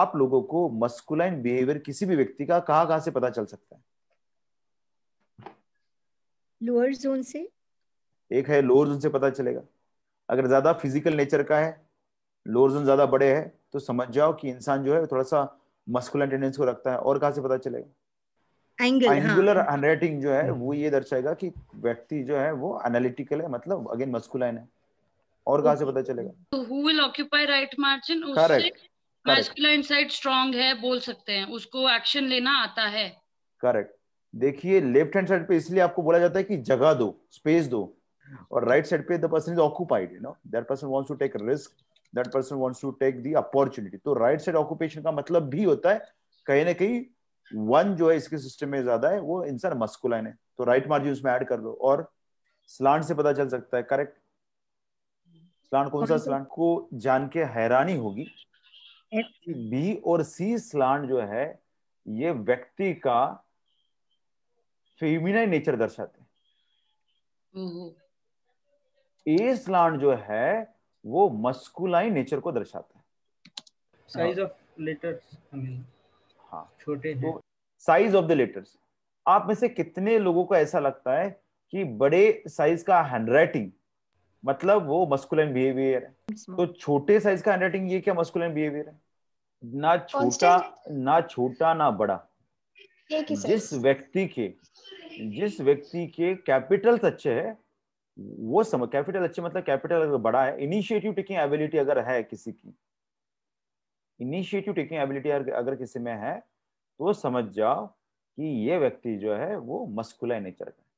आप लोगों को मस्कुलाइन बिहेवियर किसी भी व्यक्ति का कहां कहां से पता चल सकता है लोअर जोन से एक है लोअर जोन से पता चलेगा अगर ज्यादा फिजिकल नेचर का है लोअर जोन ज्यादा बड़े है तो समझ जाओ कि इंसान जो है थोड़ा सा मस्कुलर टेंडेंस को रखता है और कहां से पता चलेगा एंगुलर हैंडराइटिंग जो है वो ये दर्शाएगा कि व्यक्ति जो है वो एनालिटिकल है मतलब अगेन मस्कुलाइन है और कहां से पता चलेगा who will occupy right margin उससे मैस्कुलाइन साइड स्ट्रांग है बोल सकते हैं उसको एक्शन लेना आता है करेक्ट देखिए लेफ्ट हैंड साइड पे इसलिए आपको बोला जाता है कि जगह दो स्पेस दो और राइट साइड पे the person is occupied you know that person wants to take risk that person wants to take the opportunity तो राइट साइड ऑक्यूपेशन का मतलब भी होता है कहीं ना कहीं वन जो है इसके सिस्टम में ज्यादा है वो इंसान मस्कुलाइन है तो राइट मार्जिन उसमें ऐड कर दो और स्लांट से पता चल सकता है करेक्ट स्लांट कौन सा स्लांट को जान के हैरानी होगी बी और सी स्लांट जो है ये व्यक्ति का फेमिनाइन नेचर दर्शाते हैं ए स्लांट जो है वो मस्कुलाइन नेचर को दर्शाता है साइज ऑफ लेटर्स हाँ छोटे तो साइज ऑफ द लेटर्स आप में से कितने लोगों को ऐसा लगता है कि बड़े साइज का हैंडराइटिंग मतलब वो मस्कुलर बिहेवियर है तो छोटे साइज का हैंडराइटिंग ये क्या मस्कुलर बिहेवियर है ना छोटा ना छोटा ना बड़ा जिस व्यक्ति के जिस व्यक्ति के कैपिटल अच्छे है वो समझ कैपिटल अच्छे मतलब कैपिटल अगर बड़ा है इनिशिएटिव टेकिंग एबिलिटी अगर है किसी की इनिशिएटिव टेकिंग एबिलिटी अगर किसी में है तो समझ जाओ कि ये व्यक्ति जो है वो मस्कुलर नेचर का है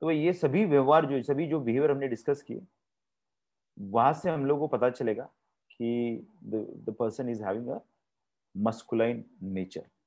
तो ये सभी व्यवहार जो सभी जो बिहेवियर हमने डिस्कस किए वहां से हम लोग को पता चलेगा कि the person is having a masculine nature